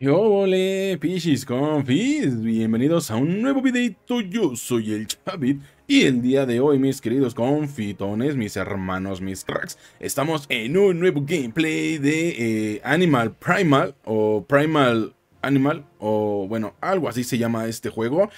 Hola Pichis Confis, bienvenidos a un nuevo videito, yo soy el Chavit y el día de hoy mis queridos confitones, mis hermanos, mis cracks, estamos en un nuevo gameplay de eh, Animal Primal o Primal Animal o bueno, algo así se llama este juego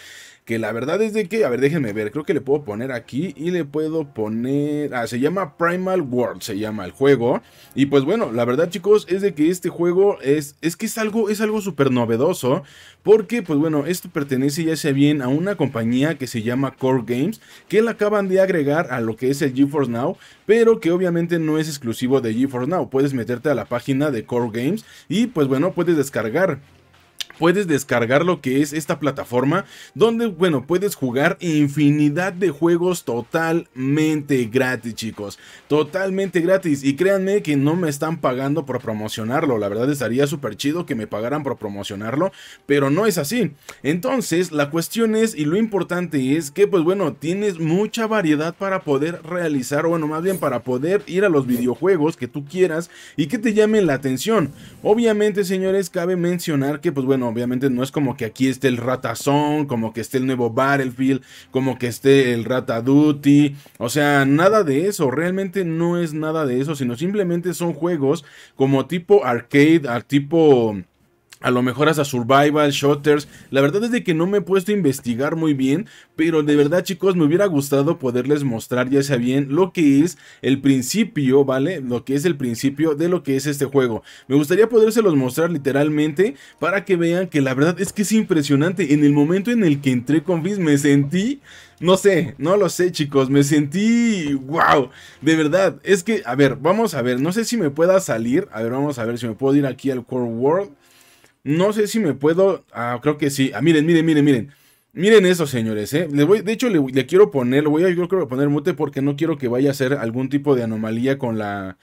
que la verdad es de que, a ver, déjenme ver, creo que le puedo poner aquí y le puedo poner... Ah, se llama Primal World, se llama el juego. Y pues bueno, la verdad chicos es de que este juego es, es que es algo, es algo súper novedoso. Porque pues bueno, esto pertenece ya sea bien a una compañía que se llama Core Games, que la acaban de agregar a lo que es el GeForce Now, pero que obviamente no es exclusivo de GeForce Now. Puedes meterte a la página de Core Games y pues bueno, puedes descargar puedes descargar lo que es esta plataforma donde, bueno, puedes jugar infinidad de juegos totalmente gratis, chicos. Totalmente gratis. Y créanme que no me están pagando por promocionarlo. La verdad estaría súper chido que me pagaran por promocionarlo, pero no es así. Entonces, la cuestión es, y lo importante es que, pues bueno, tienes mucha variedad para poder realizar, bueno, más bien para poder ir a los videojuegos que tú quieras y que te llamen la atención. Obviamente, señores, cabe mencionar que, pues bueno, obviamente no es como que aquí esté el Ratazón, como que esté el nuevo Battlefield, como que esté el Rata Duty. o sea, nada de eso, realmente no es nada de eso, sino simplemente son juegos como tipo arcade, tipo a lo mejor hasta survival, shooters. La verdad es de que no me he puesto a investigar muy bien, pero de verdad chicos me hubiera gustado poderles mostrar ya sea bien lo que es el principio, ¿vale? Lo que es el principio de lo que es este juego. Me gustaría podérselos mostrar literalmente para que vean que la verdad es que es impresionante. En el momento en el que entré con Fizz me sentí... No sé, no lo sé chicos, me sentí... ¡Wow! De verdad, es que, a ver, vamos a ver, no sé si me pueda salir. A ver, vamos a ver si me puedo ir aquí al Core World. No sé si me puedo. Ah, creo que sí. Ah, miren, miren, miren, miren. Miren eso, señores, ¿eh? Le voy, de hecho, le, quiero poner, voy a, yo creo, poner mute porque no quiero que vaya a ser algún tipo de anomalía con la,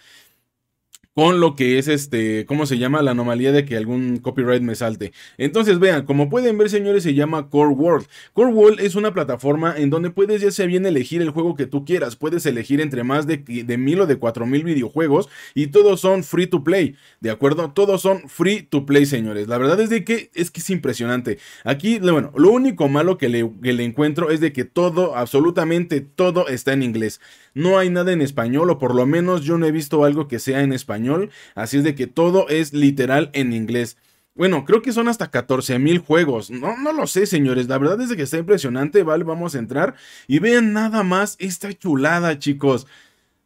con lo que es este, ¿cómo se llama? La anomalía de que algún copyright me salte. Entonces, vean, como pueden ver, señores, se llama Core World. Core World es una plataforma en donde puedes ya sea bien elegir el juego que tú quieras. Puedes elegir entre más de, mil o de cuatro mil videojuegos y todos son free to play, ¿de acuerdo? Todos son free to play, señores. La verdad es de que es que es impresionante. Aquí, bueno, lo único malo que le encuentro es de que todo, absolutamente todo está en inglés. No hay nada en español o por lo menos yo no he visto algo que sea en español así es de que todo es literal en inglés. Bueno, creo que son hasta 14 mil juegos. No, no lo sé, señores. La verdad es que está impresionante. Vale, vamos a entrar. Y vean nada más esta chulada, chicos.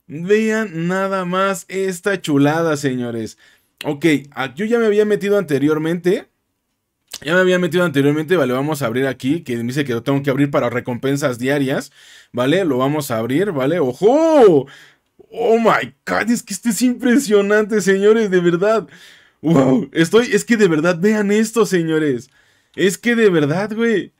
Vean nada más esta chulada, señores. Ok, ah, yo ya me había metido anteriormente. Ya me había metido anteriormente, vale, vamos a abrir aquí, que dice que lo tengo que abrir para recompensas diarias, ¿vale? Lo vamos a abrir, ¿vale? ¡Ojo! Oh my god, es que esto es impresionante, señores, de verdad. Wow, estoy, es que de verdad, vean esto, señores. Es que de verdad, güey.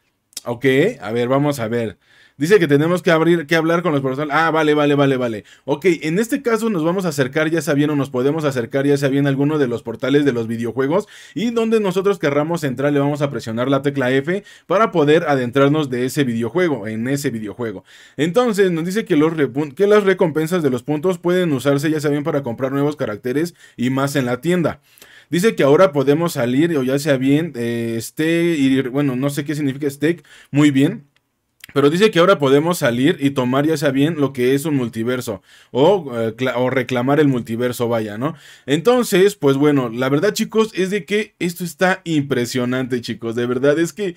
Ok, a ver, vamos a ver. Dice que tenemos que abrir, que hablar con los portales. Ah, vale, vale, vale, vale. Ok, en este caso nos vamos a acercar, ya sea bien, o nos podemos acercar, ya sea bien, a alguno de los portales de los videojuegos. Y donde nosotros querramos entrar, le vamos a presionar la tecla F para poder adentrarnos de ese videojuego, en ese videojuego. Entonces, nos dice que, los que las recompensas de los puntos pueden usarse, ya sea bien, para comprar nuevos caracteres y más en la tienda. Dice que ahora podemos salir, o ya sea bien, eh, este, y bueno, no sé qué significa steak, muy bien. Pero dice que ahora podemos salir y tomar ya sea bien lo que es un multiverso eh, o, reclamar el multiverso, vaya, ¿no? Entonces, pues bueno, la verdad chicos es de que esto está impresionante chicos, de verdad es que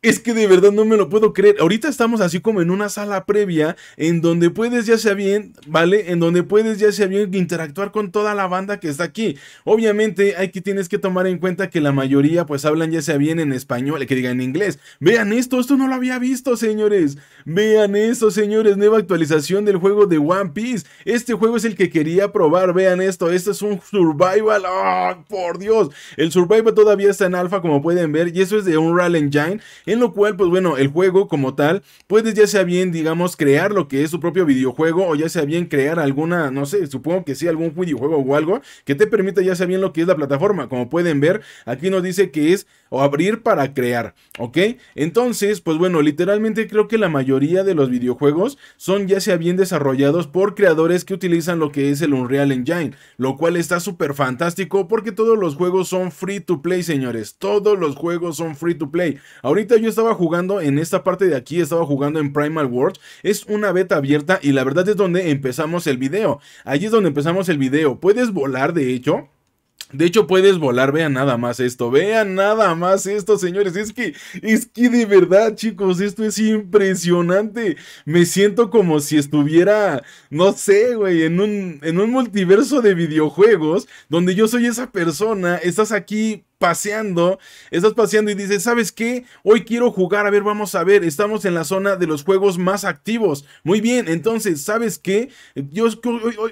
es que de verdad no me lo puedo creer. Ahorita estamos así como en una sala previa en donde puedes ya sea bien, ¿vale? En donde puedes ya sea bien interactuar con toda la banda que está aquí. Obviamente hay que tienes que tomar en cuenta que la mayoría pues hablan ya sea bien en español, que digan en inglés. Vean esto, esto no lo había visto, señores. Vean esto, señores, nueva actualización del juego de One Piece. Este juego es el que quería probar. Vean esto, Esto es un survival. ¡Ah! por Dios! El survival todavía está en alfa como pueden ver y eso es de Unreal Engine en lo cual, pues bueno, el juego como tal, puedes ya sea bien, digamos, crear lo que es su propio videojuego o ya sea bien crear alguna, no sé, supongo que sí, algún videojuego o algo que te permita ya sea bien lo que es la plataforma. Como pueden ver, aquí nos dice que es o abrir para crear, ¿ok? Entonces, pues bueno, literalmente creo que la mayoría de los videojuegos son ya sea bien desarrollados por creadores que utilizan lo que es el Unreal Engine, lo cual está súper fantástico porque todos los juegos son free to play, señores. Todos los juegos son free to play. Ahorita yo estaba jugando en esta parte de aquí, estaba jugando en Primal World. Es una beta abierta y la verdad es donde empezamos el video. Allí es donde empezamos el video. Puedes volar, de hecho. De hecho, puedes volar, vean nada más esto, vean nada más esto, señores. Es que, es que de verdad, chicos, esto es impresionante. Me siento como si estuviera, no sé, güey, en un, en un multiverso de videojuegos donde yo soy esa persona, estás aquí paseando, estás paseando y dices, ¿sabes qué? Hoy quiero jugar, a ver, vamos a ver, estamos en la zona de los juegos más activos. Muy bien, entonces, ¿sabes qué? Yo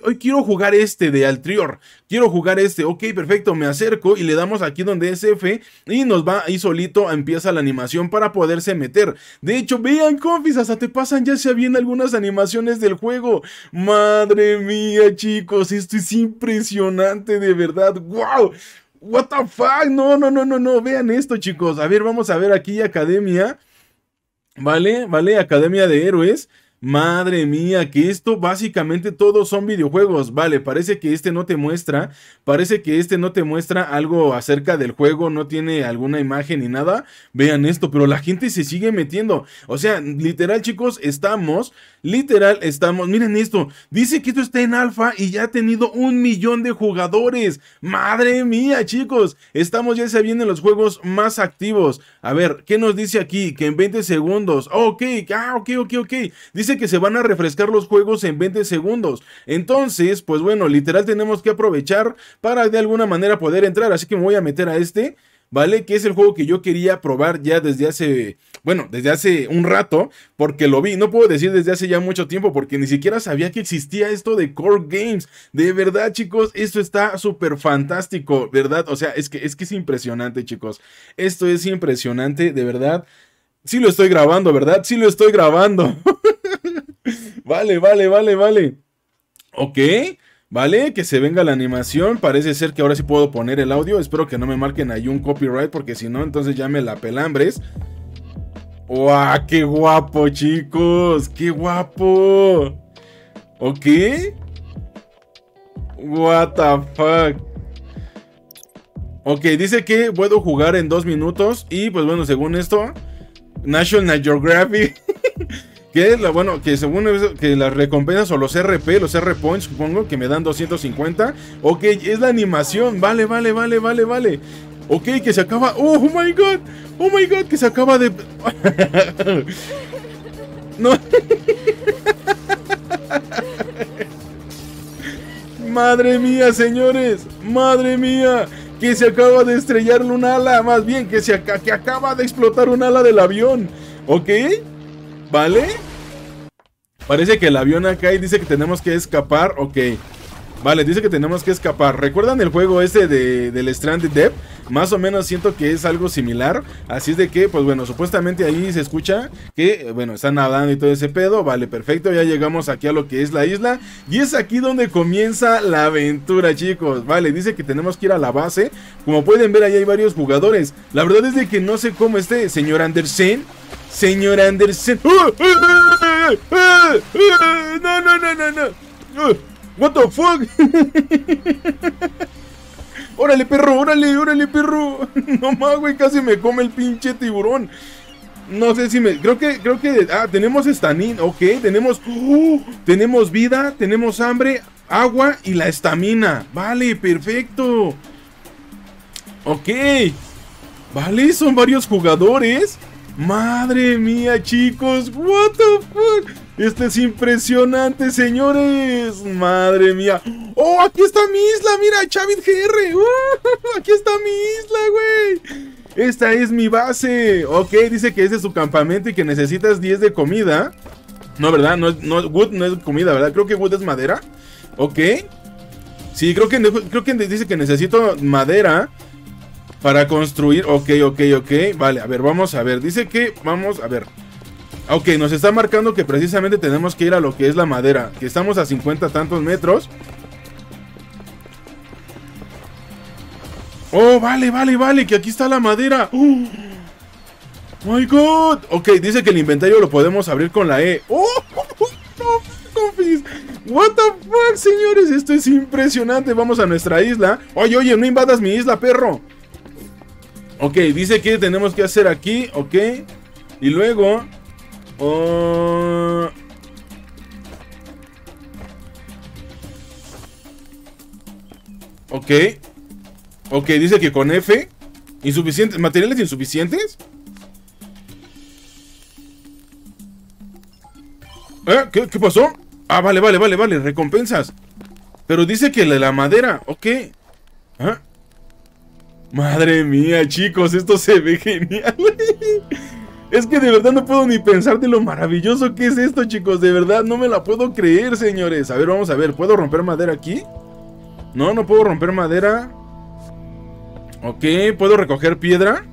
hoy, quiero jugar este de Altrior, quiero jugar este, ok, perfecto, me acerco y le damos aquí donde es F y nos va ahí solito empieza la animación para poderse meter. De hecho, vean, confis, hasta te pasan ya se bien algunas animaciones del juego. Madre mía, chicos, esto es impresionante, de verdad, wow what the fuck, no, no, no, no, no, vean esto chicos, a ver, vamos a ver aquí Academia, ¿vale? ¿Vale? Academia de Héroes. Madre mía, que esto básicamente todos son videojuegos. Vale, parece que este no te muestra, parece que este no te muestra algo acerca del juego, no tiene alguna imagen ni nada. Vean esto, pero la gente se sigue metiendo. O sea, literal chicos, estamos, literal estamos, miren esto, dice que esto está en alfa y ya ha tenido un millón de jugadores. Madre mía chicos, estamos ya sabiendo los juegos más activos. A ver, ¿qué nos dice aquí? Que en 20 segundos, ok, ah, ok, ok, ok. Dice dice que se van a refrescar los juegos en 20 segundos. Entonces, pues bueno, literal tenemos que aprovechar para de alguna manera poder entrar. Así que me voy a meter a este. ¿vale? Que es el juego que yo quería probar ya desde hace, bueno, desde hace un rato, porque lo vi, no puedo decir desde hace ya mucho tiempo, porque ni siquiera sabía que existía esto de Core Games. De verdad, chicos, esto está súper fantástico, ¿verdad? O sea, es que, es que es impresionante, chicos. Esto es impresionante, de verdad. Sí lo estoy grabando, ¿verdad? Sí lo estoy grabando. Vale, vale, vale, vale. Ok, vale, que se venga la animación. Parece ser que ahora sí puedo poner el audio. Espero que no me marquen ahí un copyright, porque si no, entonces ya me la pelambres. ¡Wow! ¡Qué guapo, chicos! ¡Qué guapo! ¿Ok? What the fuck. Ok, dice que puedo jugar en dos minutos. Y pues bueno, según esto, National Geographic. Que la, bueno, que según que las recompensas o los RP, los R Points, supongo, que me dan 250. Ok, es la animación. Vale, vale, vale, vale, vale. Ok, que se acaba. Oh, oh my god. Oh my god, que se acaba de. no. Madre mía, señores. Madre mía. Que se acaba de estrellar un ala. Más bien, que se que acaba de explotar un ala del avión. ¿Ok? ¿Vale? Parece que el avión acá y dice que tenemos que escapar. Ok. Vale, dice que tenemos que escapar. ¿Recuerdan el juego este de, del Stranded Dev? Más o menos siento que es algo similar. Así es de que, pues bueno, supuestamente ahí se escucha que, bueno, están nadando y todo ese pedo. Vale, perfecto, ya llegamos aquí a lo que es la isla. Y es aquí donde comienza la aventura, chicos. Vale, dice que tenemos que ir a la base. Como pueden ver, ahí hay varios jugadores. La verdad es de que no sé cómo esté, señor Andersen. Señor Andersen. No, no, no, no, no. What the fuck? órale, perro, órale, órale, perro. no más, güey, casi me come el pinche tiburón. No sé si me. Creo que. Creo que. Ah, tenemos estamin. Ok, tenemos. Uh, tenemos vida, tenemos hambre, agua y la estamina. Vale, perfecto. Ok. Vale, son varios jugadores. Madre mía, chicos. What the fuck. Este es impresionante, señores. Madre mía. ¡Oh, aquí está mi isla! ¡Mira, Chavit GR! Uh, ¡Aquí está mi isla, güey! Esta es mi base. Ok, dice que ese es su campamento y que necesitas 10 de comida. No, ¿verdad? No, no, wood no es comida, ¿verdad? Creo que wood es madera. Ok. Sí, creo que, creo que dice que necesito madera para construir. Ok, ok, ok. Vale, a ver, vamos a ver. Dice que vamos a ver. Ok, nos está marcando que precisamente tenemos que ir a lo que es la madera. Que estamos a 50 tantos metros. Oh, vale, vale, vale, que aquí está la madera. ¡Oh! ¡My God! Ok, dice que el inventario lo podemos abrir con la E. ¡Oh! ¡No, confis! ¡What the fuck, señores! Esto es impresionante. Vamos a nuestra isla. Oye, oye, no invadas mi isla, perro. Ok, dice que tenemos que hacer aquí. Ok. Y luego Oh. Ok. Ok, dice que con F. Insuficientes. Materiales insuficientes. Eh, ¿Qué, pasó? Ah, vale, vale, vale, vale. Recompensas. Pero dice que la, madera. Ok. Ah. Madre mía, chicos. Esto se ve genial. Es que de verdad no puedo ni pensar de lo maravilloso que es esto, chicos. De verdad, no me la puedo creer, señores. A ver, vamos a ver. ¿Puedo romper madera aquí? No, no puedo romper madera. Ok, ¿puedo recoger piedra?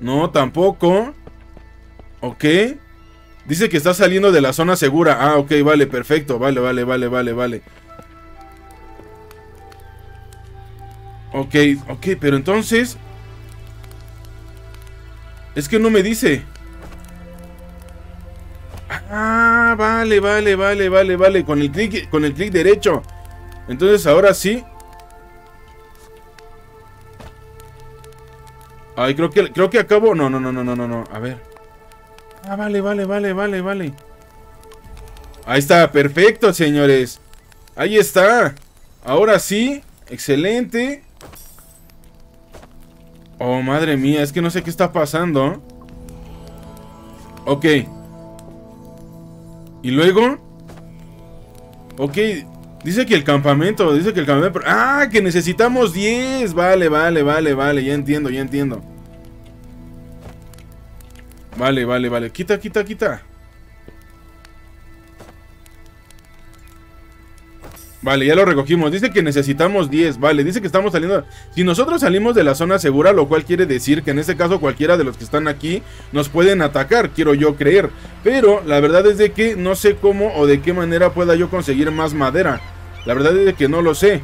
No, tampoco. Ok. Dice que está saliendo de la zona segura. Ah, ok, vale, perfecto. Vale, vale, vale, vale, vale. Ok, ok, pero entonces es que no me dice. Ah, vale, vale, vale, vale, vale. Con el clic, con el clic derecho. Entonces ahora sí. Ay, creo que, creo que acabo. No, no, no, no, no, no, no. A ver. Ah, vale, vale, vale, vale, vale. Ahí está, perfecto, señores. Ahí está. Ahora sí, excelente. Oh, madre mía, es que no sé qué está pasando. Ok. ¿Y luego? Ok, dice que el campamento, dice que el campamento... ¡Ah, que necesitamos 10! Vale, vale, vale, vale, ya entiendo, ya entiendo. Vale, vale, vale. Quita, quita, quita. Vale, ya lo recogimos. Dice que necesitamos 10. Vale, dice que estamos saliendo. Si nosotros salimos de la zona segura, lo cual quiere decir que en este caso cualquiera de los que están aquí nos pueden atacar, quiero yo creer. Pero la verdad es de que no sé cómo o de qué manera pueda yo conseguir más madera. La verdad es de que no lo sé.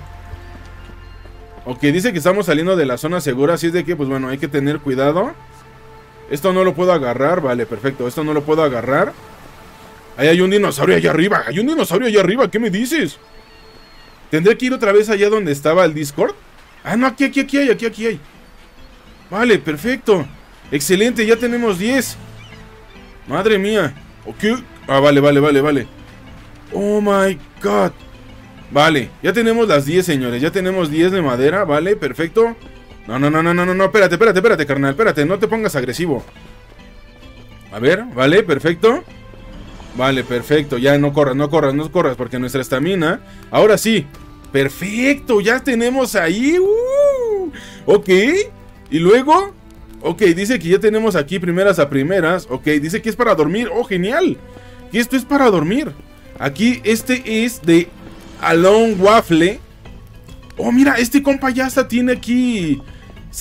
Ok, dice que estamos saliendo de la zona segura, así es de que, pues bueno, hay que tener cuidado. Esto no lo puedo agarrar, vale, perfecto. Esto no lo puedo agarrar. Ahí hay un dinosaurio allá arriba. Hay un dinosaurio allá arriba, ¿qué me dices? Tendré que ir otra vez allá donde estaba el Discord. Ah, no, aquí, aquí, aquí hay, aquí, aquí hay. Vale, perfecto. Excelente, ya tenemos 10. Madre mía. Ok. Ah, vale, vale, vale, vale. Oh my god. Vale, ya tenemos las 10, señores. Ya tenemos 10 de madera, vale, perfecto. No, no, no, no, no, no, no. Espérate, espérate, espérate, carnal. Espérate, no te pongas agresivo. A ver, vale, perfecto. Vale, perfecto. Ya no corras, no corras, no corras, porque nuestra estamina. Ahora sí, Perfecto, ya tenemos ahí. Uh, ok. Y luego, ok, dice que ya tenemos aquí primeras a primeras. Ok, dice que es para dormir. Oh, genial. Que esto es para dormir. Aquí este es de Alone Waffle. Oh, mira, este compa ya hasta tiene aquí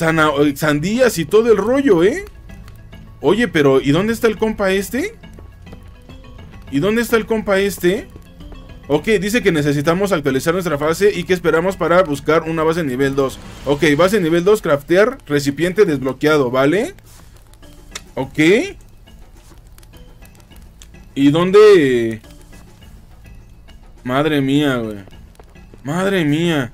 eh, sandías y todo el rollo, ¿eh? Oye, pero ¿y dónde está el compa este? ¿Y dónde está el compa este? Ok, dice que necesitamos actualizar nuestra fase y que esperamos para buscar una base nivel 2. Ok, base nivel 2, craftear, recipiente desbloqueado, ¿vale? Ok. ¿Y dónde? Madre mía, güey. Madre mía.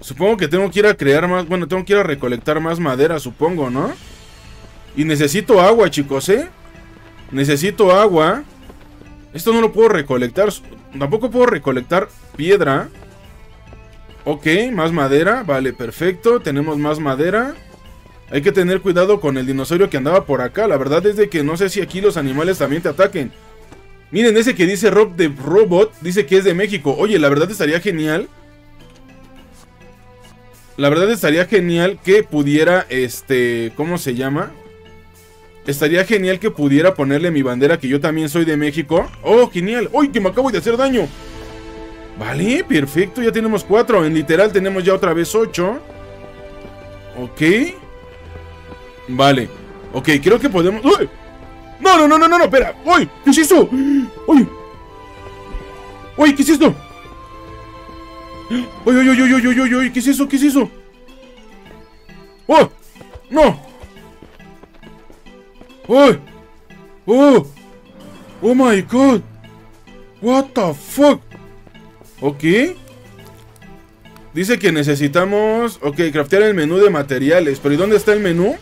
Supongo que tengo que ir a crear más... Bueno, tengo que ir a recolectar más madera, supongo, ¿no? Y necesito agua, chicos, ¿eh? Necesito agua... Esto no lo puedo recolectar. Tampoco puedo recolectar piedra. Ok, más madera. Vale, perfecto. Tenemos más madera. Hay que tener cuidado con el dinosaurio que andaba por acá. La verdad es de que no sé si aquí los animales también te ataquen. Miren, ese que dice Rob de Robot dice que es de México. Oye, la verdad estaría genial. La verdad estaría genial que pudiera, este, ¿cómo se llama? Estaría genial que pudiera ponerle mi bandera que yo también soy de México. ¡Oh, genial! ¡Uy, que me acabo de hacer daño! Vale, perfecto, ya tenemos cuatro. En literal tenemos ya otra vez ocho. Ok. Vale. Ok, creo que podemos... ¡Uy! No, no, no, no, no, no, espera. ¡Uy! ¿Qué es eso? ¡Uy! ¡Uy! ¿Qué es esto? ¡Uy, uy, uy, uy, uy, uy, uy! ¿Qué es eso? ¿Qué es eso? ¡Oh! ¡No! ¡Uy! ¡Oh! ¡Oh my god! ¡What the fuck! Ok. Dice que necesitamos... Ok, craftear el menú de materiales. Pero ¿y dónde está el menú?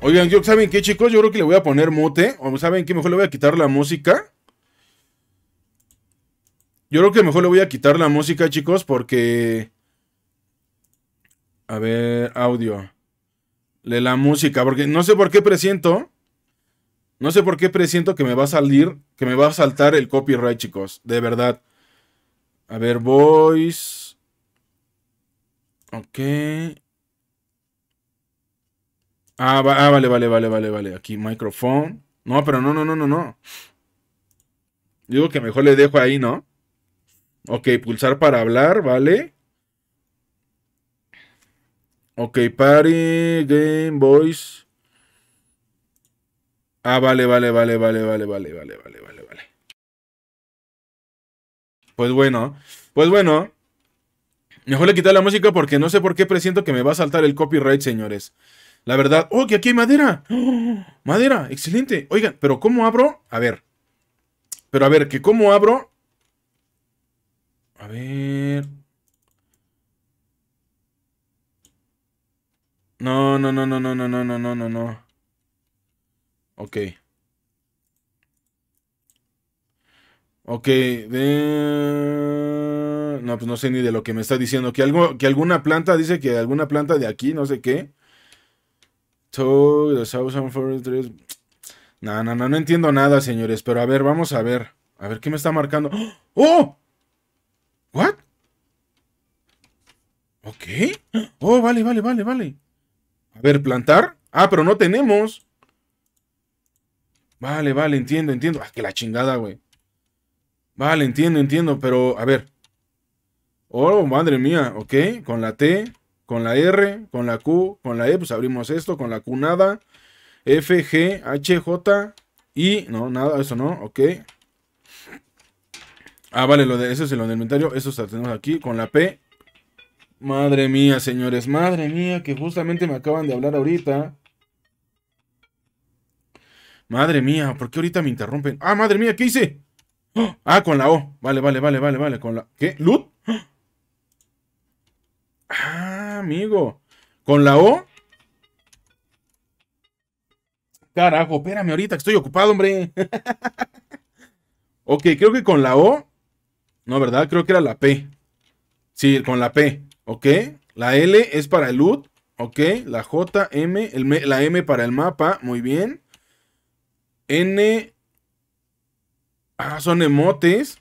Oigan, ¿saben qué, chicos? Yo creo que le voy a poner mute. O ¿saben qué? Mejor le voy a quitar la música. Yo creo que mejor le voy a quitar la música, chicos, porque... A ver, audio de la música, porque no sé por qué presiento, no sé por qué presiento que me va a salir, que me va a saltar el copyright, chicos, de verdad. A ver, voice. Ok. Ah, ah vale, vale, vale, vale, vale. Aquí, micrófono. No, pero no, no, no, no, no. Digo que mejor le dejo ahí, ¿no? Ok, pulsar para hablar, vale. Ok, Party, Game Boys. Ah, vale, vale, vale, vale, vale, vale, vale, vale, vale, vale. Pues bueno, pues bueno. Mejor le quitar la música porque no sé por qué presiento que me va a saltar el copyright, señores. La verdad. ¡Oh, que aquí hay madera! madera, excelente. Oigan, pero ¿cómo abro? A ver. Pero a ver, que cómo abro. A ver. No, no, no, no, no, no, no, no, no, no, no. Ok. Ok, No, pues no sé ni de lo que me está diciendo. Que, algo, que alguna planta, dice que alguna planta de aquí, no sé qué. No, no, no, no entiendo nada, señores. Pero a ver, vamos a ver. A ver, ¿qué me está marcando? ¡Oh! ¡Oh! ¿What? Ok. Oh, vale, vale, vale, vale. A ver, plantar. Ah, pero no tenemos. Vale, vale, entiendo, entiendo. Ah, que la chingada, güey. Vale, entiendo, entiendo, pero a ver. Oh, madre mía, ok. Con la T, con la R, con la Q, con la E, pues abrimos esto, con la Q nada. F, G, H, J, I. No, nada, eso no, ok. Ah, vale, lo de, eso es el del inventario. Eso está tenemos aquí. Con la P, Madre mía, señores, madre mía, que justamente me acaban de hablar ahorita. Madre mía, ¿por qué ahorita me interrumpen? Ah, madre mía, ¿qué hice? Ah, con la O. Vale, vale, vale, vale, vale, con la... ¿Qué? ¿Lut? Ah, amigo. ¿Con la O? Carajo, espérame ahorita, que estoy ocupado, hombre. ok, creo que con la O... No, ¿verdad? Creo que era la P. Sí, con la P. ¿ok? La L es para el loot. ¿ok? La J, M, la M para el mapa, muy bien. N, ah, son emotes.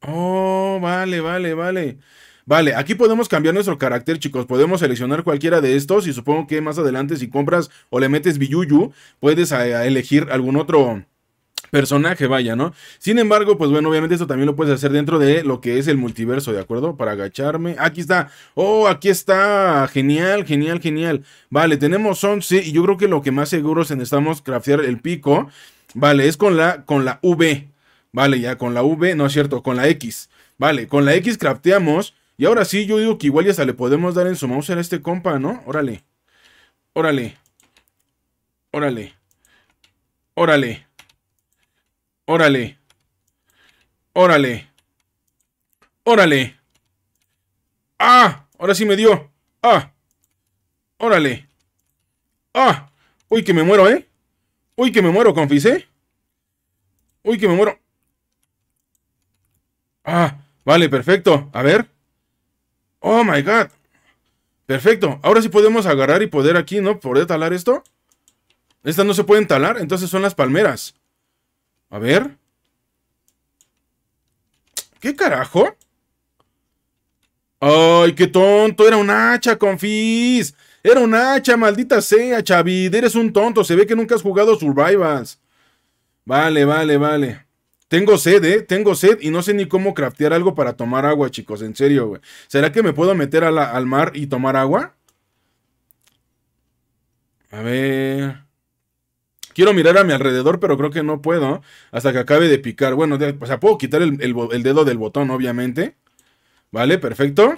Oh, vale, vale, vale. Vale, aquí podemos cambiar nuestro carácter, chicos. Podemos seleccionar cualquiera de estos y supongo que más adelante si compras o le metes Biyuyu, puedes elegir algún otro personaje, vaya, ¿no? Sin embargo, pues bueno, obviamente esto también lo puedes hacer dentro de lo que es el multiverso, ¿de acuerdo? Para agacharme. Aquí está. Oh, aquí está. Genial, genial, genial. Vale, tenemos 11 y yo creo que lo que más seguro se necesitamos craftear el pico, vale, es con la, con la V. Vale, ya con la V, no es cierto, con la X. Vale, con la X crafteamos. Y ahora sí, yo digo que igual ya le podemos dar en su mouse a este compa, ¿no? Órale. Órale. Órale. Órale. Órale. Órale. Órale. ¡Ah! Ahora sí me dio. ¡Ah! Órale. ¡Ah! Uy, que me muero, ¿eh? Uy, que me muero, confis, ¿eh? Uy, que me muero. Ah, vale, perfecto. A ver. Oh my god. Perfecto. Ahora sí podemos agarrar y poder aquí, ¿no? ¿Poder talar esto? Estas no se pueden talar, entonces son las palmeras. A ver. ¿Qué carajo? ¡Ay, qué tonto! Era un hacha, confis. Era un hacha, maldita sea, Chavid. Eres un tonto. Se ve que nunca has jugado Survivals. Vale, vale, vale. Tengo sed, ¿eh? Tengo sed y no sé ni cómo craftear algo para tomar agua, chicos. En serio, güey. ¿Será que me puedo meter al mar y tomar agua? A ver. Quiero mirar a mi alrededor, pero creo que no puedo hasta que acabe de picar. Bueno, o sea, puedo quitar el, dedo del botón, obviamente. Vale, perfecto.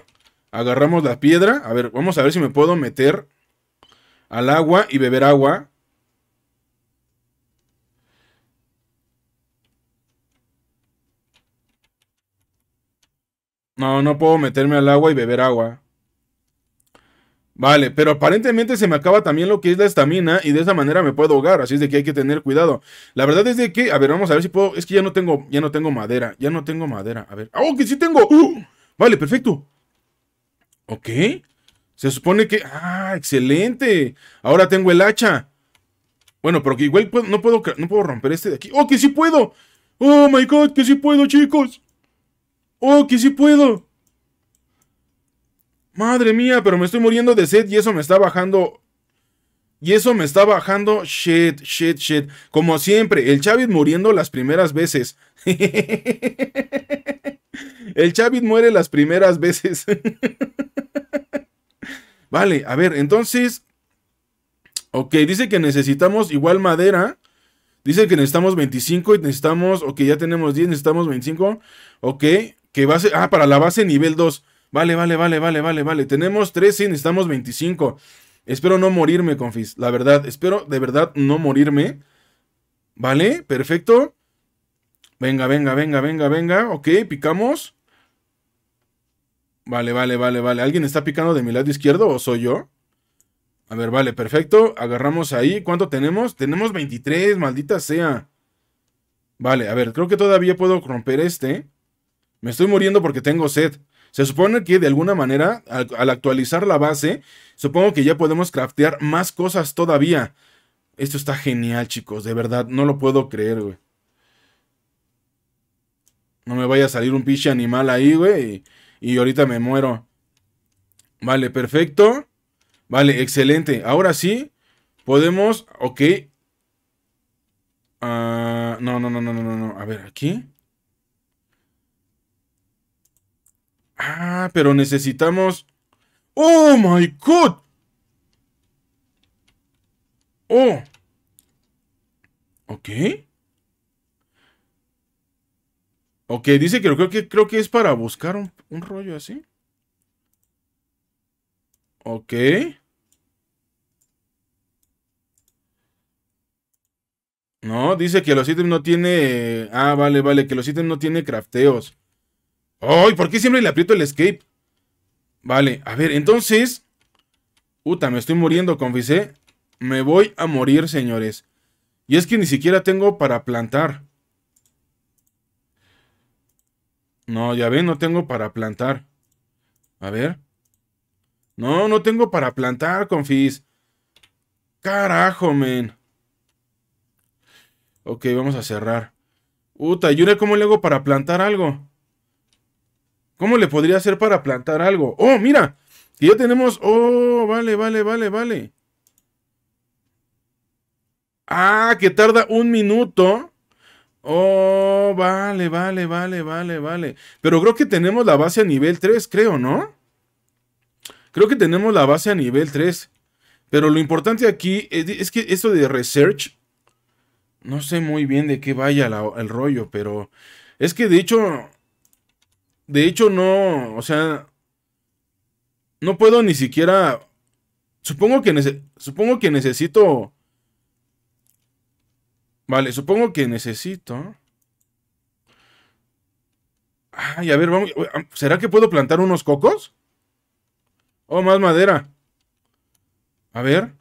Agarramos la piedra. A ver, vamos a ver si me puedo meter al agua y beber agua. No, no puedo meterme al agua y beber agua. Vale, pero aparentemente se me acaba también lo que es la estamina y de esa manera me puedo ahogar, así es de que hay que tener cuidado. La verdad es de que, a ver, vamos a ver si puedo, es que ya no tengo, ya no tengo madera, ya no tengo madera, a ver. ¡Oh, que sí tengo! ¡Uh! Vale, perfecto. Ok. Se supone que... ¡Ah, excelente! Ahora tengo el hacha. Bueno, pero que igual no, puedo, no puedo romper este de aquí. ¡Oh, que sí puedo! ¡Oh, my God! ¡Que sí puedo, chicos! ¡Oh, que sí puedo! Madre mía, pero me estoy muriendo de sed y eso me está bajando. Y eso me está bajando. Shit, shit, shit. Como siempre, el Chavit muriendo las primeras veces. el Chavit muere las primeras veces. vale, a ver, entonces. Ok, dice que necesitamos igual madera. Dice que necesitamos 25 y necesitamos. Ok, ya tenemos 10, necesitamos 25. Ok, que base. Ah, para la base nivel 2. Vale, vale, vale, vale, vale, vale. Tenemos 13 y necesitamos 25. Espero no morirme, confis. La verdad, espero de verdad no morirme. Vale, perfecto. Venga, venga, venga, venga, venga. Ok, picamos. Vale, vale, vale, vale. ¿Alguien está picando de mi lado izquierdo o soy yo? A ver, vale, perfecto. Agarramos ahí. ¿Cuánto tenemos? Tenemos 23, maldita sea. Vale, a ver, creo que todavía puedo romper este. Me estoy muriendo porque tengo sed. Se supone que de alguna manera, al, actualizar la base, supongo que ya podemos craftear más cosas todavía. Esto está genial, chicos, de verdad, no lo puedo creer, güey. No me vaya a salir un piche animal ahí, güey, y, ahorita me muero. Vale, perfecto. Vale, excelente. Ahora sí, podemos, ok. Ah, no, no, no, no, no, no. A ver, aquí. Ah, pero necesitamos... ¡Oh, my God! ¡Oh! ¿Ok? Ok, dice que creo que, creo que es para buscar un, rollo así. Ok. No, dice que los ítems no tiene... Ah, vale, vale, que los ítems no tiene crafteos. ¡Ay! ¿Por qué siempre le aprieto el escape? Vale, a ver, entonces... Puta, me estoy muriendo, confisé. Me voy a morir, señores. Y es que ni siquiera tengo para plantar. No, ya ven, no tengo para plantar. A ver. No, no tengo para plantar, confis. Carajo, men. Ok, vamos a cerrar. ¡Uta! ¿y ahora cómo le hago para plantar algo? ¿Cómo le podría hacer para plantar algo? ¡Oh, mira! Y ya tenemos... ¡Oh, vale, vale, vale, vale! ¡Ah, que tarda un minuto! Oh, vale, vale, vale, vale, vale. Pero creo que tenemos la base a nivel 3, creo, ¿no? Creo que tenemos la base a nivel 3. Pero lo importante aquí es, que esto de research, no sé muy bien de qué vaya el rollo, pero es que de hecho de hecho, no, o sea, no puedo ni siquiera... Supongo que, supongo que necesito... Vale, supongo que necesito... Ay, a ver, vamos... ¿Será que puedo plantar unos cocos? Oh, más madera. A ver.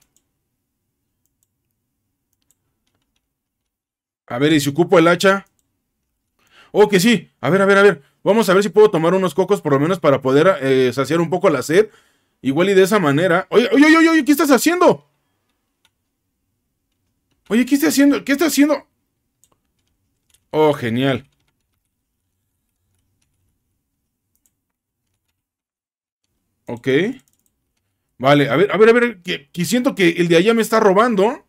A ver, ¿y si ocupo el hacha? Oh, que sí. A ver, a ver, a ver. Vamos a ver si puedo tomar unos cocos por lo menos para poder eh, saciar un poco la sed. Igual y de esa manera. Oye, oye, oye, oye, ¿qué estás haciendo? Oye, ¿qué estás haciendo? ¿Qué estás haciendo? Oh, genial. Ok. Vale, a ver, a ver, a ver. que siento que el de allá me está robando.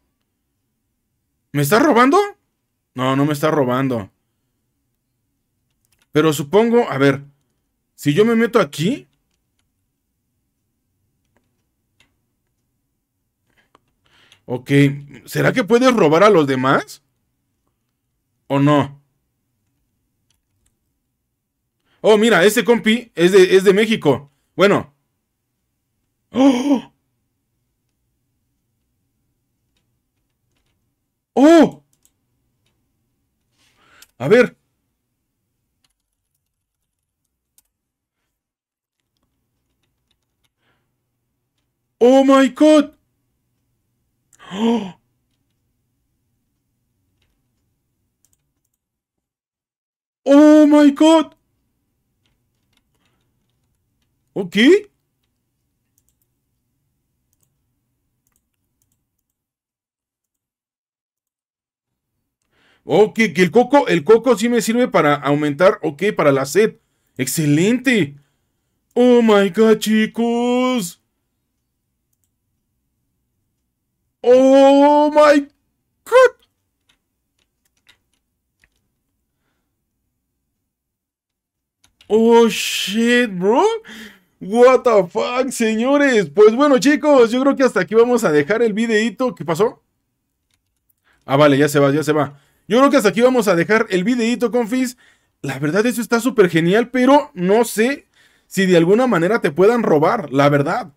¿Me está robando? No, no me está robando. Pero supongo, a ver, si yo me meto aquí. Ok, ¿será que puedes robar a los demás? ¿O no? Oh, mira, Ese compi es de, es de México. Bueno. ¡Oh! ¡Oh! A ver. ¡Oh my god! ¡Oh! my god! ¿Ok? Ok, que el coco, el coco sí me sirve para aumentar, ok, para la sed. ¡Excelente! ¡Oh my god, chicos! Oh my god. Oh shit, bro. What the fuck, señores. Pues bueno, chicos, yo creo que hasta aquí vamos a dejar el videito. ¿Qué pasó? Ah, vale, ya se va, ya se va. Yo creo que hasta aquí vamos a dejar el videito, confis. La verdad, eso está súper genial, pero no sé si de alguna manera te puedan robar, la verdad.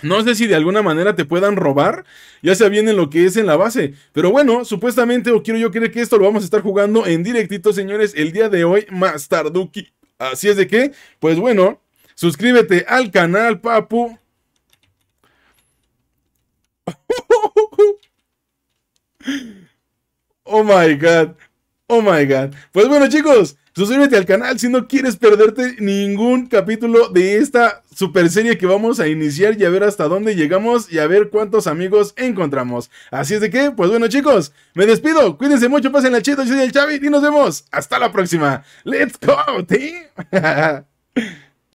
No sé si de alguna manera te puedan robar, ya sea bien en lo que es en la base. Pero bueno, supuestamente, o quiero yo creer que esto lo vamos a estar jugando en directito, señores, el día de hoy, más tarduki. Así es de que, pues bueno, suscríbete al canal, papu. Oh my god. Oh my god. Pues bueno, chicos, suscríbete al canal si no quieres perderte ningún capítulo de esta super serie que vamos a iniciar y a ver hasta dónde llegamos y a ver cuántos amigos encontramos. Así es de que, pues bueno, chicos, me despido. Cuídense mucho, pasen la chita yo soy el Chavi y nos vemos. Hasta la próxima. Let's go, team.